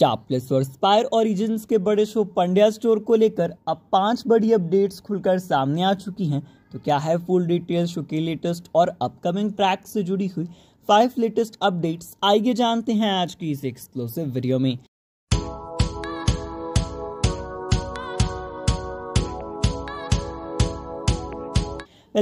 चापलेस और spire origin के बड़े शो पंड्या स्टोर को लेकर अब पांच बड़ी अपडेट्स खुलकर सामने आ चुकी हैं तो क्या है फुल डिटेल शो के लेटेस्ट और अपकमिंग ट्रैक से जुड़ी हुई फाइव लेटेस्ट अपडेट्स आइए जानते हैं आज की इस एक्सक्लूसिव वीडियो में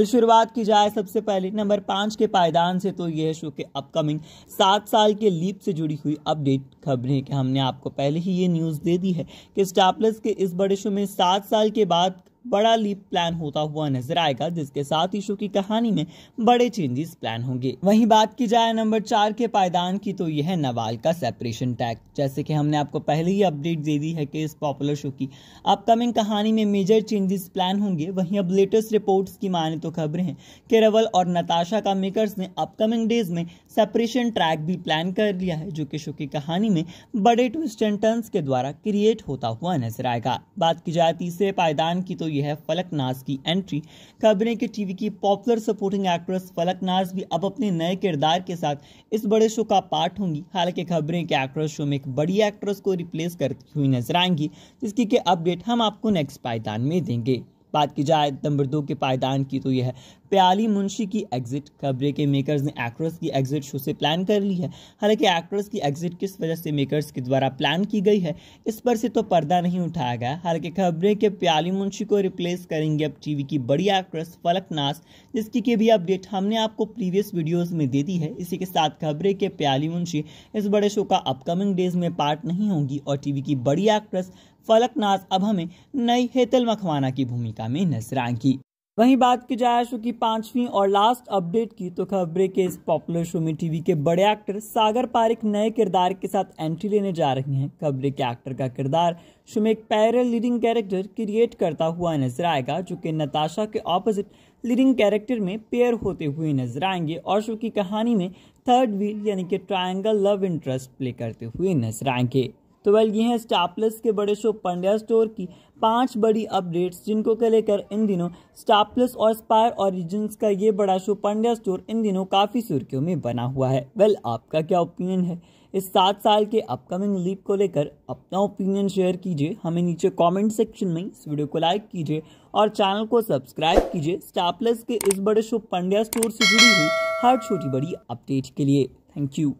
शुरुआत की जाए सबसे पहले नंबर पाँच के पायदान से तो यह शो के अपकमिंग सात साल के लीप से जुड़ी हुई अपडेट खबरें कि हमने आपको पहले ही ये न्यूज़ दे दी है कि स्टापलस के इस बड़े शो में सात साल के बाद बड़ा लीप प्लान होता हुआ नजर आएगा जिसके साथ ईशु की कहानी में बड़े चेंजेस प्लान होंगे वहीं बात की जाए नंबर चार के पायदान की तो यह नवाल का सेपरेशन टैग जैसे कि हमने आपको पहले ही अपडेट दे दी है कि इस पॉपुलर शो की अपकमिंग कहानी में मेजर चेंजेस प्लान होंगे वहीं अब लेटेस्ट रिपोर्ट की माने तो खबरें हैं कि रवल और नताशा का मेकर्स ने अपकमिंग डेज में सेपरेशन ट्रैक भी प्लान कर लिया है जो कि शो की कहानी में बड़े ट्विस्ट एंड टर्न्स के द्वारा क्रिएट होता हुआ नजर आएगा बात की जाए तीसरे पायदान की तो हुई है फलक नाज की एंट्री खबर है कि टीवी की पॉपुलर सपोर्टिंग एक्ट्रेस फलक नाज भी अब अपने नए किरदार के साथ इस बड़े शो का पार्ट होंगी हालांकि खबरें कि एक्ट्रेस शो में एक बड़ी एक्ट्रेस को रिप्लेस करती हुई नजर आएंगी जिसकी के अपडेट हम आपको नेक्स्ट पायदान में देंगे बात की जाए नंबर दो के पायदान की तो यह प्याली मुंशी की एग्जिट खबरें के मेकर्स ने एक्ट्रेस की एग्जिट शो से प्लान कर ली है हालांकि एक्ट्रेस की एग्जिट किस वजह से मेकर्स के द्वारा प्लान की गई है इस पर से तो पर्दा नहीं उठाया गया हालांकि खबरें के प्याली मुंशी को रिप्लेस करेंगे अब टीवी की बड़ी एक्ट्रेस फलक नास जिसकी की भी अपडेट हमने आपको प्रीवियस वीडियोज में दे दी है इसी के साथ खबरे के प्याली मुंशी इस बड़े शो का अपकमिंग डेज में पार्ट नहीं होंगी और टीवी की बड़ी एक्ट्रेस फलकनाज अब हमें नई हेतल मखवाना की भूमिका में नजर आएंगी वहीं बात की जाए शो की पांचवी और लास्ट अपडेट की तो खबरें के इस पॉपुलर शो में टीवी के बड़े एक्टर सागर पारिक नए किरदार के साथ एंट्री लेने जा रहे हैं खबरें के एक्टर का किरदार शो में एक पैरल लीडिंग कैरेक्टर क्रिएट करता हुआ नजर आएगा जो कि नताशा के ऑपोजिट लीडिंग कैरेक्टर में पेयर होते हुए नजर आएंगे और शो की कहानी में थर्ड व्हील यानी कि ट्राइंगल लव इंटरेस्ट प्ले करते हुए नजर आएंगे तो वेल ये हैं प्लस के बड़े शो पंड्या स्टोर की पांच बड़ी अपडेट्स जिनको के लेकर इन दिनों प्लस और स्पायर ऑरिजिन्स का ये बड़ा शो पंड्या स्टोर इन दिनों काफ़ी सुर्खियों में बना हुआ है वेल आपका क्या ओपिनियन है इस सात साल के अपकमिंग लीप को लेकर अपना ओपिनियन शेयर कीजिए हमें नीचे कमेंट सेक्शन में इस वीडियो को लाइक कीजिए और चैनल को सब्सक्राइब कीजिए स्टार प्लस के इस बड़े शो पंड्या स्टोर से जुड़ी हुई हर छोटी बड़ी अपडेट के लिए थैंक यू